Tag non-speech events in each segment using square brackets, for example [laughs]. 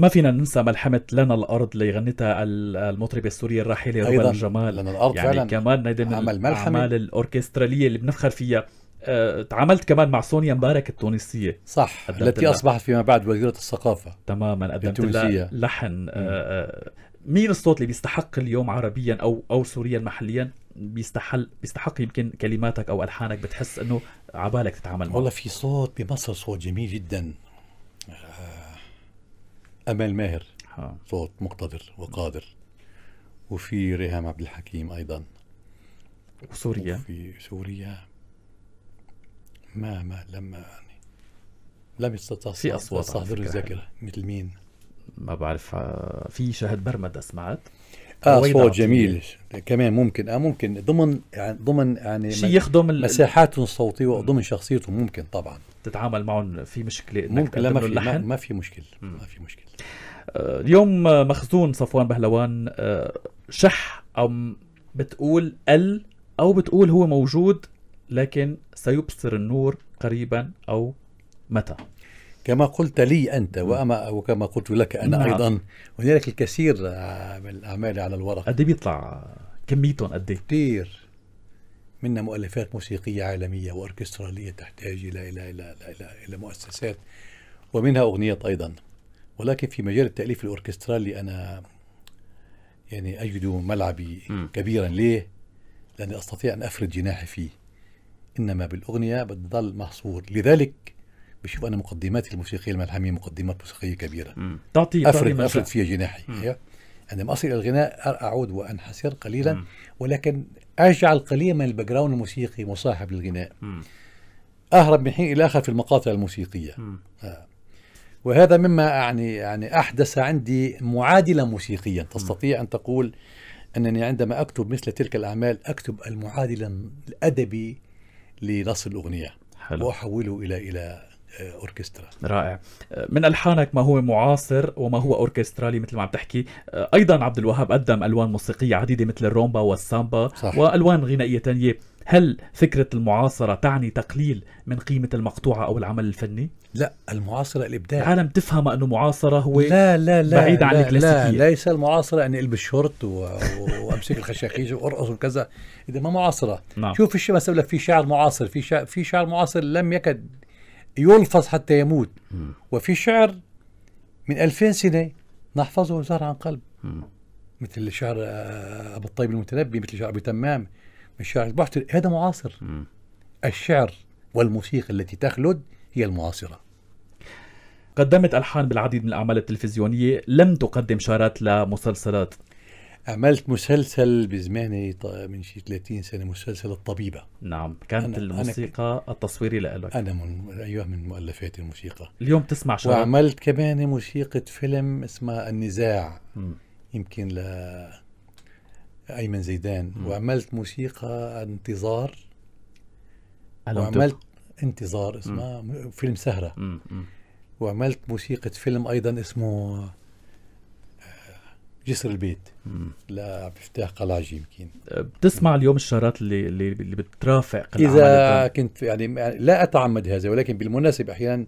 ما فينا ننسى ملحمة لنا الأرض اللي غنتها المطربة السورية الراحلة روبا الجمال لنا الأرض يعني فعلا كمان هيدي من الأعمال الأوركسترالية اللي بنفخر فيها أه، تعاملت كمان مع سونيا مبارك التونسية صح التي لها. أصبحت فيما بعد وزيرة الثقافة تماما قدمت لها لحن آه،, أه، مين الصوت اللي بيستحق اليوم عربيا أو أو سوريا محليا بيستحل بيستحق يمكن كلماتك أو ألحانك بتحس أنه عبالك تتعامل معه والله في صوت بمصر صوت جميل جدا آه، امال ماهر ها. صوت مقتدر وقادر وفي ريهام عبد الحكيم ايضا وسوريا في سوريا ما ما لما يعني لم يستطع في اصوات تستحضر الذاكره مثل مين ما بعرف آه، في شهد برمد سمعت اه صوت جميل كمان ممكن اه ممكن ضمن يعني ضمن يعني شيء يخدم مساحاتهم الصوتيه وضمن شخصيتهم ممكن طبعا تتعامل معهم في مشكله انك ممكن لا ما في اللحن. ما في مشكل ما في مشكل آه اليوم آه، مخزون صفوان بهلوان آه شح او بتقول قل او بتقول هو موجود لكن سيبصر النور قريبا او متى كما قلت لي أنت وأما وكما قلت لك أنا نعم. أيضا هنالك الكثير من الأعمال على الورق قد بيطلع كميتهم قد إيه؟ كثير منا مؤلفات موسيقية عالمية وأوركسترالية تحتاج إلى إلى إلى إلى, إلى, إلى مؤسسات ومنها أغنيات أيضا ولكن في مجال التأليف الأوركسترالي أنا يعني أجد ملعبي م. كبيرا ليه؟ لأني أستطيع أن أفرد جناحي فيه إنما بالأغنية بتظل محصور لذلك بشوف انا مقدماتي الموسيقيه الملحميه مقدمات موسيقيه كبيره تعطي افرد افرد فيها جناحي عندما اصل الى الغناء اعود وانحسر قليلا مم. ولكن اجعل قليلا من الباك الموسيقي مصاحب للغناء مم. اهرب من حين الى اخر في المقاطع الموسيقيه آه. وهذا مما يعني يعني احدث عندي معادله موسيقيا تستطيع ان تقول انني عندما اكتب مثل تلك الاعمال اكتب المعادله الادبي لنص الاغنيه حلو. واحوله الى الى آه، اوركسترا رائع آه، من الحانك ما هو معاصر وما هو اوركسترالي مثل ما عم تحكي آه، ايضا عبد الوهاب قدم الوان موسيقيه عديده مثل الرومبا والسامبا صح. والوان غنائيه ثانيه هل فكرة المعاصرة تعني تقليل من قيمة المقطوعة أو العمل الفني؟ لا المعاصرة الإبداع العالم تفهم أنه معاصرة هو لا لا لا بعيد عن الكلاسيكية لا ليس المعاصرة أني ألبس شورت و... وأمسك الخشاخيش وأرقص وكذا إذا ما معاصرة نعم. شوف مثلا في شعر معاصر في شعر, في شعر معاصر لم يكد يلفظ حتى يموت وفي شعر من ألفين سنة نحفظه وزهر عن قلب مثل شعر آه، أبو الطيب المتنبي مثل شعر أبي تمام من شعر البحتري هذا معاصر الشعر والموسيقى التي تخلد هي المعاصرة قدمت ألحان بالعديد من الأعمال التلفزيونية لم تقدم شارات لمسلسلات عملت مسلسل بزماني من شي 30 سنه مسلسل الطبيبه نعم كانت أنا الموسيقى أنا التصويري لك انا من ايوه من مؤلفات الموسيقى اليوم تسمع شو وعملت كمان موسيقى فيلم اسمه النزاع م. يمكن ل ايمن زيدان م. وعملت موسيقى انتظار وعملت انتظار اسمه فيلم سهره م. م. وعملت موسيقى فيلم ايضا اسمه جسر البيت لمفتاح قلاجي يمكن بتسمع اليوم الشارات اللي اللي, اللي بترافق اذا كنت يعني لا اتعمد هذا ولكن بالمناسبه احيانا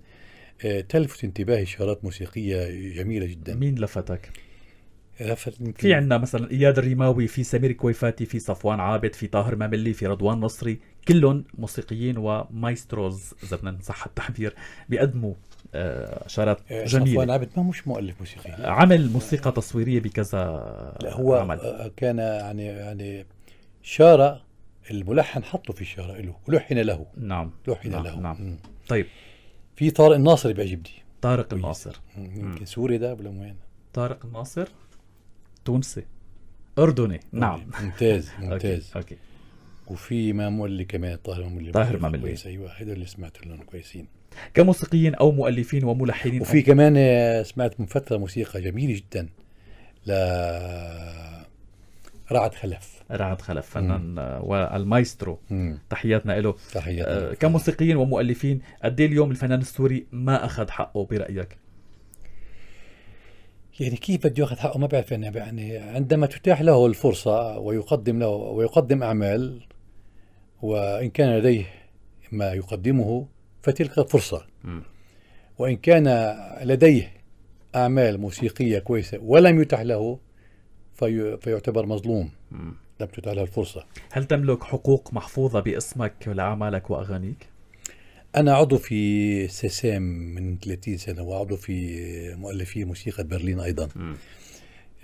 آه، تلفت انتباهي شارات موسيقيه جميله جدا مين لفتك؟ في عندنا مثلا اياد الرماوي في سمير كويفاتي في صفوان عابد في طاهر مملي في رضوان نصري كلهم موسيقيين ومايستروز اذا بدنا نصح التعبير بيقدموا آه، اشارات إيه، جميله صفوان عابد ما مش مؤلف موسيقي آه، عمل موسيقى تصويريه بكذا لا هو عمل. آه، كان يعني يعني شارة الملحن حطه في الشارة له ولحن له نعم لحن نعم. له نعم طيب في طارق الناصر بيعجبني طارق الناصر يمكن سوري ده ولا وين طارق الناصر تونسي اردني نعم ممتاز [laughs] ممتاز اوكي, وفي امام مولي كمان طاهر مولي طاهر مولي كويس ايوه هذول اللي سمعت لهم كويسين كموسيقيين او مؤلفين وملحنين وفي أو... كمان آه، سمعت من فتره موسيقى جميله جدا ل رعد خلف رعد خلف فنان آه، والمايسترو تحياتنا له تحياتنا آه، كموسيقيين ومؤلفين قد إيه اليوم الفنان السوري ما اخذ حقه برايك يعني كيف بده ياخذ حقه ما بعرف يعني عندما تتاح له الفرصه ويقدم له ويقدم اعمال وان كان لديه ما يقدمه فتلك فرصه وان كان لديه اعمال موسيقيه كويسه ولم يتح له في فيعتبر مظلوم لم تتح له الفرصه هل تملك حقوق محفوظه باسمك لاعمالك واغانيك؟ أنا عضو في سسام من 30 سنة وعضو في مؤلفي موسيقى برلين أيضا م.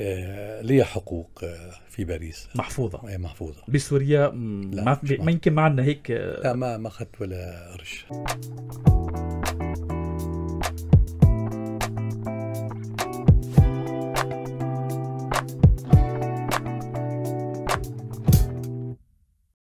آه، لي حقوق آه، في باريس محفوظة إيه، محفوظة بسوريا ما, ما يمكن ما عندنا هيك آه. لا ما ما أخذت ولا قرش